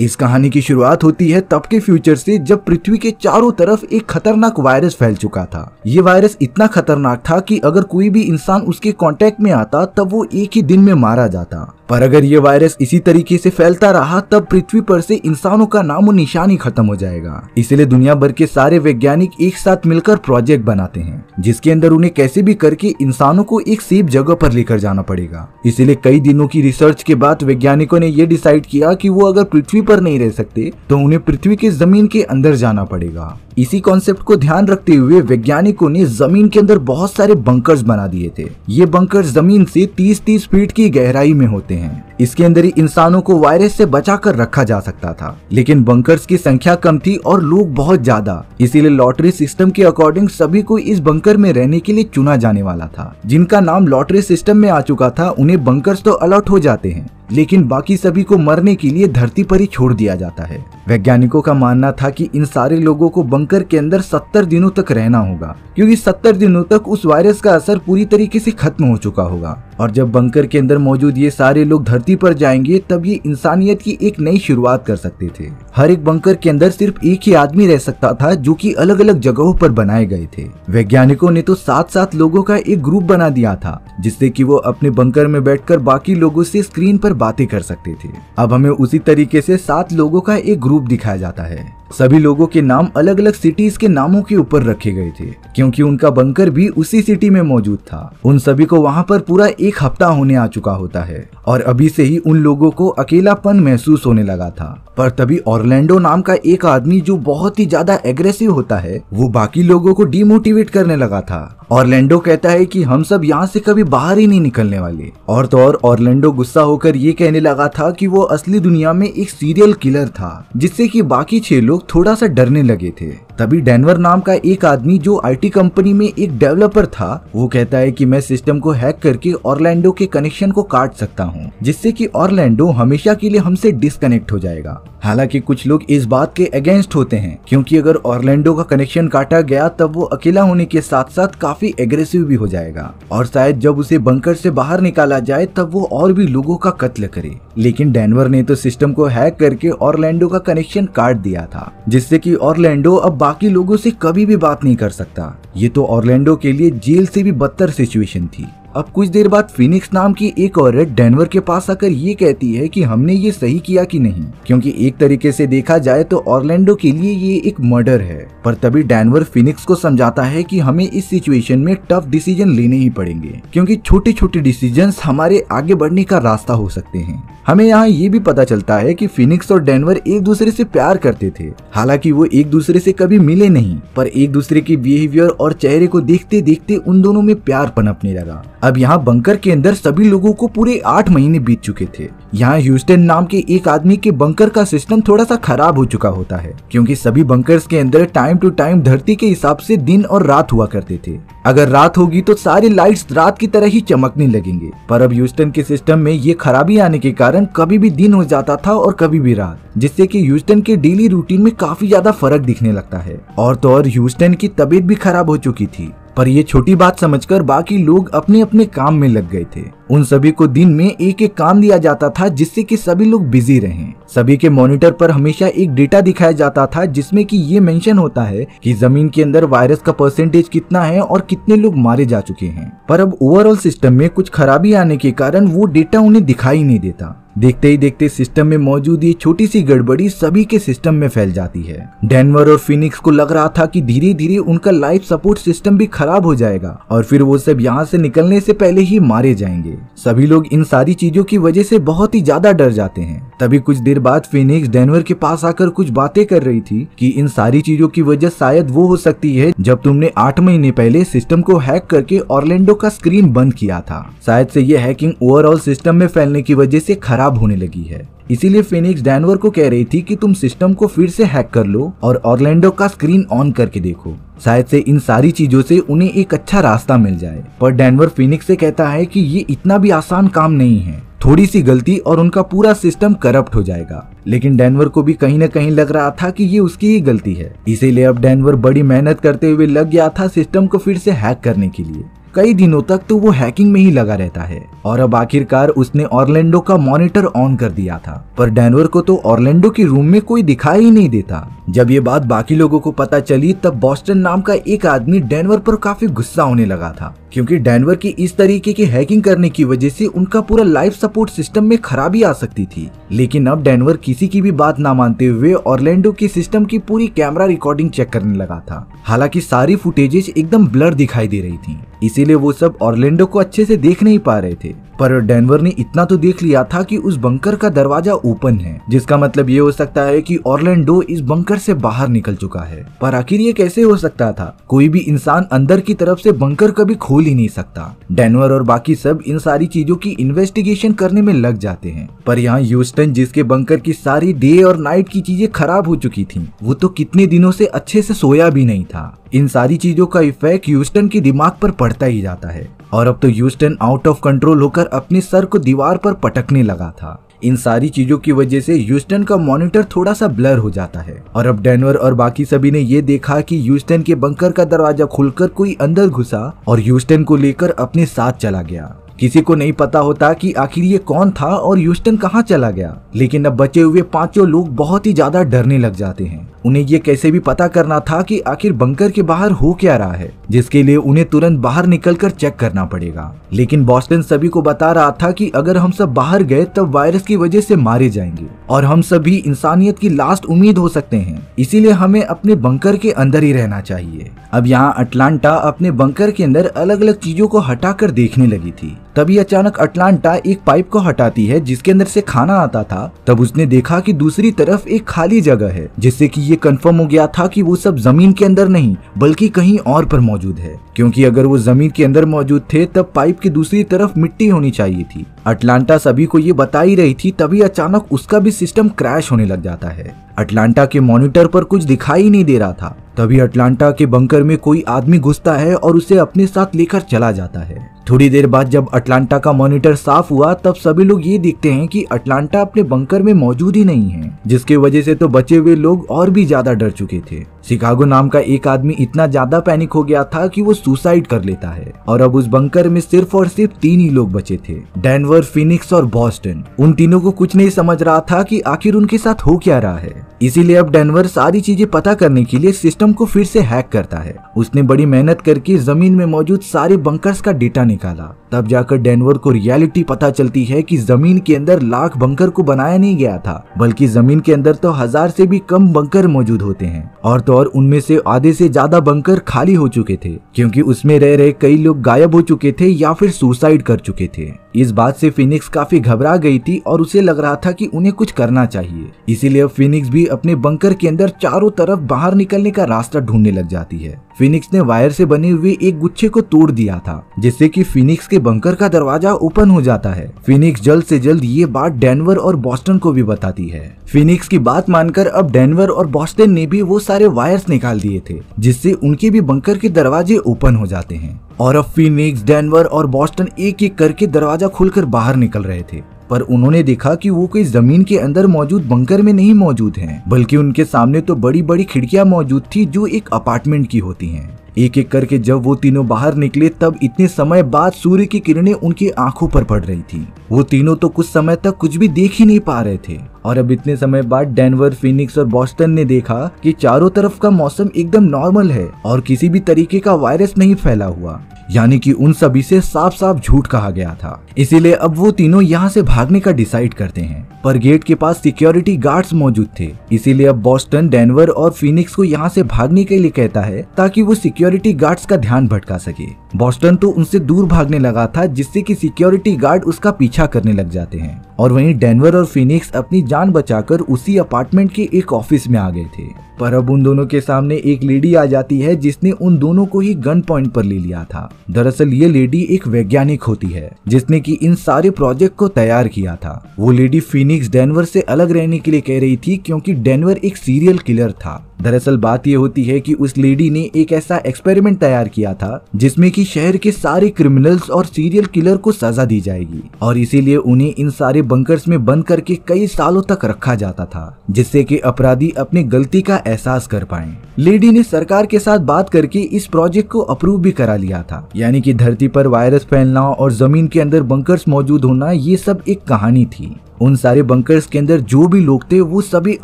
इस कहानी की शुरुआत होती है तब के फ्यूचर से जब पृथ्वी के चारों तरफ एक खतरनाक वायरस फैल चुका था ये वायरस इतना खतरनाक था कि अगर कोई भी इंसान उसके कांटेक्ट में आता तब वो एक ही दिन में मारा जाता पर अगर ये वायरस इसी तरीके से फैलता रहा तब पृथ्वी पर से इंसानों का नामो निशान ही खत्म हो जाएगा इसलिए दुनिया भर के सारे वैज्ञानिक एक साथ मिलकर प्रोजेक्ट बनाते हैं जिसके अंदर उन्हें कैसे भी करके इंसानों को एक सेफ जगह पर लेकर जाना पड़ेगा इसलिए कई दिनों की रिसर्च के बाद वैज्ञानिकों ने यह डिसाइड किया कि वो अगर पृथ्वी पर नहीं रह सकते तो उन्हें पृथ्वी के जमीन के अंदर जाना पड़ेगा इसी कॉन्सेप्ट को ध्यान रखते हुए वैज्ञानिकों ने जमीन के अंदर बहुत सारे बंकर्स बना दिए थे ये बंकर जमीन से 30-30 फीट की गहराई में होते हैं इसके अंदर ही इंसानों को वायरस से बचा कर रखा जा सकता था लेकिन बंकर्स की संख्या कम थी और लोग बहुत ज्यादा इसीलिए लॉटरी सिस्टम के अकॉर्डिंग सभी को इस बंकर में रहने के लिए चुना जाने वाला था जिनका नाम लॉटरी सिस्टम में आ चुका था उन्हें बंकर्स तो अलॉट हो जाते हैं लेकिन बाकी सभी को मरने के लिए धरती पर ही छोड़ दिया जाता है वैज्ञानिकों का मानना था कि इन सारे लोगों को बंकर के अंदर 70 दिनों तक रहना होगा क्योंकि 70 दिनों तक उस वायरस का असर पूरी तरीके से खत्म हो चुका होगा और जब बंकर के अंदर मौजूद ये सारे लोग धरती पर जाएंगे तब ये इंसानियत की एक नई शुरुआत कर सकते थे हर एक बंकर के अंदर सिर्फ एक ही आदमी रह सकता था जो कि अलग अलग जगहों पर बनाए गए थे वैज्ञानिकों ने तो सात सात लोगों का एक ग्रुप बना दिया था जिससे कि वो अपने बंकर में बैठकर बाकी लोगों से स्क्रीन पर बातें कर सकते थे अब हमें उसी तरीके से सात लोगों का एक ग्रुप दिखाया जाता है सभी लोगों के नाम अलग अलग सिटीज के नामों के ऊपर रखे गए थे क्योंकि उनका बंकर भी उसी सिटी में मौजूद था उन सभी को वहाँ पर पूरा एक हफ्ता होने आ चुका होता है और अभी से ही उन लोगों को अकेलापन महसूस होने लगा था पर तभी ऑर्लैंडो नाम का एक आदमी जो बहुत ही ज्यादा एग्रेसिव होता है वो बाकी लोगों को डिमोटिवेट करने लगा था ऑर्लैंडो कहता है कि हम सब यहाँ से कभी बाहर ही नहीं निकलने वाले और तो और ऑर्लैंडो गुस्सा होकर ये कहने लगा था कि वो असली दुनिया में एक सीरियल किलर था जिससे कि बाकी छह लोग थोड़ा सा डरने लगे थे तभी डेनवर नाम का एक आदमी जो आईटी कंपनी में एक डेवलपर था वो कहता है कि मैं सिस्टम को हैक करके ऑरलैंडो के कनेक्शन को काट सकता हूँ जिससे कि ऑरलैंडो हमेशा के लिए हमसे डिस्कनेक्ट हो जाएगा हालांकि कुछ लोग इस बात के अगेंस्ट होते हैं क्योंकि अगर ऑरलैंडो का कनेक्शन काटा गया तब वो अकेला होने के साथ साथ काफी एग्रेसिव भी हो जाएगा और शायद जब उसे बंकर से बाहर निकाला जाए तब वो और भी लोगों का कत्ल करे लेकिन डेनवर ने तो सिस्टम को हैक करके ऑरलैंडो का कनेक्शन काट दिया था जिससे की ऑरलैंडो अब बाकी लोगों से कभी भी बात नहीं कर सकता ये तो ऑर्लैंडो के लिए जेल से भी बदतर सिचुएशन थी अब कुछ देर बाद फिनिक्स नाम की एक औरत डेनवर के पास आकर ये कहती है कि हमने ये सही किया कि नहीं क्योंकि एक तरीके से देखा जाए तो ऑर्लैंडो के लिए ये एक मर्डर है पर तभी डेनवर फिनिक्स को समझाता है कि हमें इस सिचुएशन में टफ डिसीजन लेने ही पड़ेंगे क्योंकि छोटे छोटे डिसीजन हमारे आगे बढ़ने का रास्ता हो सकते हैं हमें यहाँ ये भी पता चलता है कि फिनिक्स और डेनवर एक दूसरे से प्यार करते थे हालांकि वो एक दूसरे से कभी मिले नहीं पर एक दूसरे के बिहेवियर और चेहरे को देखते देखते उन दोनों में प्यार पनपने लगा अब यहाँ बंकर के अंदर सभी लोगों को पूरे आठ महीने बीत चुके थे यहाँ ह्यूस्टन नाम के एक आदमी के बंकर का सिस्टम थोड़ा सा खराब हो चुका होता है क्योंकि सभी बंकर्स के अंदर टाइम टू टाइम धरती के हिसाब से दिन और रात हुआ करते थे अगर रात होगी तो सारी लाइट्स रात की तरह ही चमकने लगेंगे पर अब ह्यूस्टन के सिस्टम में ये खराबी आने के कारण कभी भी दिन हो जाता था और कभी भी रात जिससे की ह्यूस्टन के डेली रूटीन में काफी ज्यादा फर्क दिखने लगता है और तो और ह्यूस्टन की तबीयत भी खराब हो चुकी थी पर ये छोटी बात समझकर बाकी लोग अपने अपने काम में लग गए थे उन सभी को दिन में एक एक काम दिया जाता था जिससे कि सभी लोग बिजी रहें। सभी के मॉनिटर पर हमेशा एक डेटा दिखाया जाता था जिसमें कि ये मेंशन होता है कि जमीन के अंदर वायरस का परसेंटेज कितना है और कितने लोग मारे जा चुके हैं पर अब ओवरऑल सिस्टम में कुछ खराबी आने के कारण वो डेटा उन्हें दिखाई नहीं देता देखते ही देखते सिस्टम में मौजूद ये छोटी सी गड़बड़ी सभी के सिस्टम में फैल जाती है डेनवर और फिनिक्स को लग रहा था कि धीरे धीरे उनका लाइफ सपोर्ट सिस्टम भी खराब हो जाएगा और फिर वो सब यहाँ से निकलने से पहले ही मारे जाएंगे सभी लोग इन सारी चीजों की वजह से बहुत ही ज्यादा डर जाते हैं तभी कुछ देर बाद फिनिक्स डेनवर के पास आकर कुछ बातें कर रही थी कि इन सारी चीजों की वजह शायद वो हो सकती है जब तुमने आठ महीने पहले सिस्टम को हैक करके ऑर्लैंडो का स्क्रीन बंद किया था शायद से ये हैकिंग ओवरऑल सिस्टम में फैलने की वजह से खराब होने लगी है इसीलिए फिनिक्स डेनवर को कह रही थी कि तुम सिस्टम को फिर से हैक कर लो और ऑर्लैंडो का स्क्रीन ऑन करके देखो शायद से इन सारी चीजों से उन्हें एक अच्छा रास्ता मिल जाए पर डेनवर फिनिक्स से कहता है कि ये इतना भी आसान काम नहीं है थोड़ी सी गलती और उनका पूरा सिस्टम करप्ट हो जाएगा लेकिन डेनवर को भी कहीं न कहीं लग रहा था कि ये उसकी ही गलती है इसीलिए अब डेनवर बड़ी मेहनत करते हुए लग गया था सिस्टम को फिर से हैक करने के लिए कई दिनों तक तो वो हैकिंग में ही लगा रहता है और अब आखिरकार उसने ऑर्लैंडो का मॉनिटर ऑन कर दिया था पर डेनवर को तो ऑर्लैंडो के रूम में कोई दिखाई ही नहीं देता जब ये बात बाकी लोगों को पता चली तब बॉस्टन नाम का एक आदमी डेनवर पर काफी गुस्सा होने लगा था क्योंकि डेनवर की इस तरीके की हैकिंग करने की वजह से उनका पूरा लाइफ सपोर्ट सिस्टम में खराबी आ सकती थी लेकिन अब डेनवर किसी की भी बात ना मानते हुए ऑर्लैंडो के सिस्टम की पूरी कैमरा रिकॉर्डिंग चेक करने लगा था हालांकि सारी फुटेजेस एकदम ब्लर दिखाई दे रही थी इसीलिए वो सब ऑर्लैंडो को अच्छे से देख नहीं पा रहे थे पर डेनवर ने इतना तो देख लिया था कि उस बंकर का दरवाजा ओपन है जिसका मतलब ये हो सकता है कि ऑरलैंडो इस बंकर से बाहर निकल चुका है पर आखिर ये कैसे हो सकता था कोई भी इंसान अंदर की तरफ से बंकर कभी खोल ही नहीं सकता डेनवर और बाकी सब इन सारी चीजों की इन्वेस्टिगेशन करने में लग जाते हैं पर यहाँ यूस्टन जिसके बंकर की सारी डे और नाइट की चीजें खराब हो चुकी थी वो तो कितने दिनों से अच्छे से सोया भी नहीं था इन सारी चीजों का इफेक्ट ह्यूस्टन के दिमाग पर पड़ता ही जाता है और अब तो यूस्टन आउट ऑफ कंट्रोल होकर अपने सर को दीवार पर पटकने लगा था इन सारी चीजों की वजह से यूस्टन का मॉनिटर थोड़ा सा ब्लर हो जाता है और अब डेनवर और बाकी सभी ने ये देखा कि यूस्टन के बंकर का दरवाजा खुलकर कोई अंदर घुसा और यूस्टन को लेकर अपने साथ चला गया किसी को नहीं पता होता कि आखिर ये कौन था और यूस्टन कहाँ चला गया लेकिन अब बचे हुए पांचों लोग बहुत ही ज्यादा डरने लग जाते हैं उन्हें ये कैसे भी पता करना था कि आखिर बंकर के बाहर हो क्या रहा है जिसके लिए उन्हें तुरंत बाहर निकलकर चेक करना पड़ेगा लेकिन बॉस्टन सभी को बता रहा था कि अगर हम सब बाहर गए तब वायरस की वजह से मारे जाएंगे और हम सभी इंसानियत की लास्ट उम्मीद हो सकते हैं इसीलिए हमें अपने बंकर के अंदर ही रहना चाहिए अब यहाँ अटलांटा अपने बंकर के अंदर अलग अलग चीजों को हटा देखने लगी थी तभी अचानक अटलांटा एक पाइप को हटाती है जिसके अंदर से खाना आता था तब उसने देखा कि दूसरी तरफ एक खाली जगह है जिससे कि ये कंफर्म हो गया था कि वो सब जमीन के अंदर नहीं बल्कि कहीं और पर मौजूद है क्योंकि अगर वो जमीन के अंदर मौजूद थे तब पाइप की दूसरी तरफ मिट्टी होनी चाहिए थी अटलांटा सभी को ये बता ही रही थी तभी अचानक उसका भी सिस्टम क्रैश होने लग जाता है अटलांटा के मॉनिटर पर कुछ दिखाई नहीं दे रहा था तभी अटलांटा के बंकर में कोई आदमी घुसता है और उसे अपने साथ लेकर चला जाता है थोड़ी देर बाद जब अटलांटा का मॉनिटर साफ हुआ तब सभी लोग ये देखते हैं कि अटलांटा अपने बंकर में मौजूद ही नहीं है जिसके वजह से तो बचे हुए लोग और भी ज्यादा डर चुके थे शिकागो नाम का एक आदमी इतना ज्यादा पैनिक हो गया था कि वो सुसाइड कर लेता है और अब उस बंकर में सिर्फ और सिर्फ तीन ही लोग बचे थे डेनवर फिनिक्स और बॉस्टन उन तीनों को कुछ नहीं समझ रहा था कि आखिर उनके साथ हो क्या रहा है इसीलिए अब डेनवर सारी चीजें पता करने के लिए सिस्टम को फिर से हैक करता है उसने बड़ी मेहनत करके जमीन में मौजूद सारे बंकर्स का डेटा निकाला तब जाकर डेनवर को रियलिटी पता चलती है कि जमीन के अंदर लाख बंकर को बनाया नहीं गया था बल्कि जमीन के अंदर तो हजार से भी कम बंकर मौजूद होते हैं और तो और उनमें से आधे से ज्यादा बंकर खाली हो चुके थे क्योंकि उसमें रह रहे कई लोग गायब हो चुके थे या फिर सुसाइड कर चुके थे इस बात से फिनिक्स काफी घबरा गई थी और उसे लग रहा था कि उन्हें कुछ करना चाहिए इसीलिए फिनिक्स भी अपने बंकर के अंदर चारों तरफ बाहर निकलने का रास्ता ढूंढने लग जाती है फिनिक्स ने वायर से बने हुए एक गुच्छे को तोड़ दिया था जिससे कि फिनिक्स के बंकर का दरवाजा ओपन हो जाता है फिनिक्स जल्द से जल्द ये बात डेनवर और बॉस्टन को भी बताती है फिनिक्स की बात मानकर अब डेनवर और बॉस्टन ने भी वो सारे वायर्स निकाल दिए थे जिससे उनके भी बंकर के दरवाजे ओपन हो जाते हैं और अब फिनिक्स डेनवर और बॉस्टन एक एक करके दरवाजा खुलकर बाहर निकल रहे थे पर उन्होंने देखा कि वो कोई जमीन के अंदर मौजूद बंकर में नहीं मौजूद हैं, बल्कि उनके सामने तो बड़ी बड़ी खिड़कियां मौजूद थी जो एक अपार्टमेंट की होती हैं। एक एक करके जब वो तीनों बाहर निकले तब इतने समय बाद सूर्य की किरणें उनकी आंखों पर पड़ रही थी वो तीनों तो कुछ समय तक कुछ भी देख ही नहीं पा रहे थे और अब इतने समय बाद डेनवर फिनिक्स और बॉस्टन ने देखा कि चारों तरफ का मौसम एकदम नॉर्मल है और किसी भी तरीके का वायरस नहीं फैला हुआ यानी कि उन सभी से साफ साफ झूठ कहा गया था इसीलिए अब वो तीनों यहाँ से भागने का डिसाइड करते हैं पर गेट के पास सिक्योरिटी गार्ड्स मौजूद थे इसीलिए अब बॉस्टन डेनवर और फिनिक्स को यहाँ से भागने के लिए कहता है ताकि वो सिक्योरिटी गार्ड्स का ध्यान भटका सके बॉस्टन तो उनसे दूर भागने लगा था जिससे कि सिक्योरिटी गार्ड उसका पीछा करने लग जाते हैं और वहीं डेनवर और फिनिक्स अपनी जान बचाकर उसी अपार्टमेंट के एक ऑफिस में आ गए थे पर अब उन दोनों के सामने एक लेडी आ जाती है जिसने उन दोनों को ही गन पॉइंट पर ले लिया था दरअसल ये लेडी एक वैज्ञानिक होती है जिसने की इन सारे प्रोजेक्ट को तैयार किया था वो लेडी फिनिक्स डेनवर से अलग रहने के लिए कह रही थी क्योंकि डेनवर एक सीरियल किलर था दरअसल बात यह होती है कि उस लेडी ने एक ऐसा एक्सपेरिमेंट तैयार किया था जिसमें कि शहर के सारे क्रिमिनल्स और सीरियल किलर को सजा दी जाएगी और इसीलिए उन्हें इन सारे बंकर्स में बंद करके कई सालों तक रखा जाता था जिससे कि अपराधी अपनी गलती का एहसास कर पाए लेडी ने सरकार के साथ बात करके इस प्रोजेक्ट को अप्रूव भी करा लिया था यानी की धरती पर वायरस फैलना और जमीन के अंदर बंकर मौजूद होना ये सब एक कहानी थी उन सारे बंकर्स के अंदर जो भी लोग थे वो सभी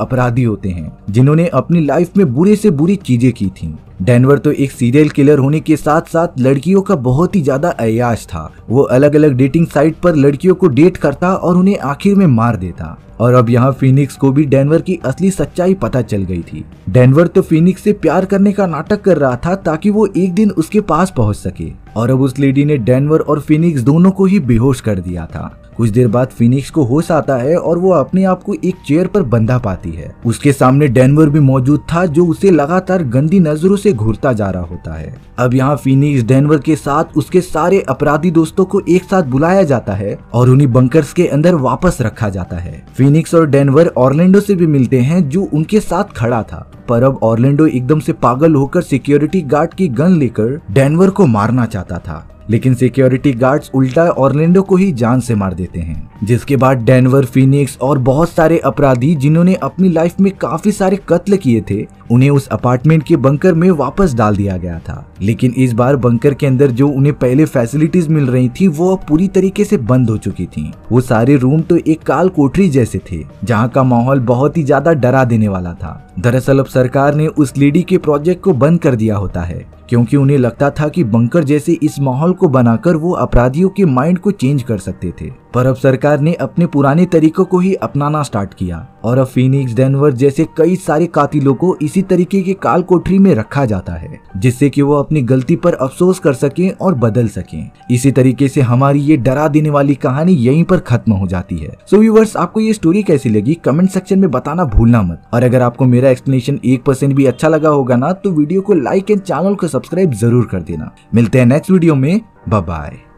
अपराधी होते हैं जिन्होंने अपनी लाइफ में बुरे से बुरी चीजें की थी डेनवर तो एक सीरियल किलर होने के साथ साथ लड़कियों का बहुत ही ज्यादा अयाश था वो अलग अलग डेटिंग साइट पर लड़कियों को डेट करता और उन्हें आखिर में मार देता और अब यहाँ फिनिक्स को भी डेनवर की असली सच्चाई पता चल गई थी डेनवर तो फिनिक्स से प्यार करने का नाटक कर रहा था ताकि वो एक दिन उसके पास पहुँच सके और अब उस लेडी ने डेनवर और फिनिक्स दोनों को ही बेहोश कर दिया था कुछ देर बाद फिनिक्स को होश आता है और वो अपने आप को एक चेयर पर बंधा पाती है उसके सामने डेनवर भी मौजूद था जो उसे लगातार गंदी नजरों से घूरता जा रहा होता है अब यहाँ फिनिक्स डेनवर के साथ उसके सारे अपराधी दोस्तों को एक साथ बुलाया जाता है और उन्हें बंकर के अंदर वापस रखा जाता है फिनिक्स और डेनवर ऑर्लैंडो से भी मिलते हैं जो उनके साथ खड़ा था पर अब ऑर्लैंडो एकदम से पागल होकर सिक्योरिटी गार्ड की गन लेकर डेनवर को मारना चाहता था लेकिन सिक्योरिटी गार्ड्स उल्टा ऑर्लैंडो को ही जान से मार देते हैं जिसके बाद डेनवर फिनिक्स और बहुत सारे अपराधी जिन्होंने अपनी लाइफ में काफी सारे कत्ल किए थे उन्हें उस अपार्टमेंट के बंकर में वापस डाल दिया गया था लेकिन इस बार बंकर के अंदर जो उन्हें पहले फैसिलिटीज मिल रही थी वो अब पूरी तरीके से बंद हो चुकी थी वो सारे रूम तो एक काल कोठरी जैसे थे जहाँ का माहौल बहुत ही ज्यादा डरा देने वाला था दरअसल अब सरकार ने उस लेडी के प्रोजेक्ट को बंद कर दिया होता है क्योंकि उन्हें लगता था कि बंकर जैसे इस माहौल को बनाकर वो अपराधियों के माइंड को चेंज कर सकते थे पर अब सरकार ने अपने पुराने तरीकों को ही अपनाना स्टार्ट किया और अब फिनिक्स डेनवर जैसे कई सारे कातिलों को इसी तरीके के काल कोठरी में रखा जाता है जिससे कि वो अपनी गलती पर अफसोस कर सकें और बदल सकें इसी तरीके से हमारी ये डरा देने वाली कहानी यहीं पर खत्म हो जाती है सो so व्यूवर्स आपको ये स्टोरी कैसी लगी कमेंट सेक्शन में बताना भूलना मत और अगर आपको मेरा एक्सप्लेनेशन एक परसेंट भी अच्छा लगा होगा ना तो वीडियो को लाइक एंड चैनल को सब्सक्राइब जरूर कर देना मिलते हैं नेक्स्ट वीडियो में बाय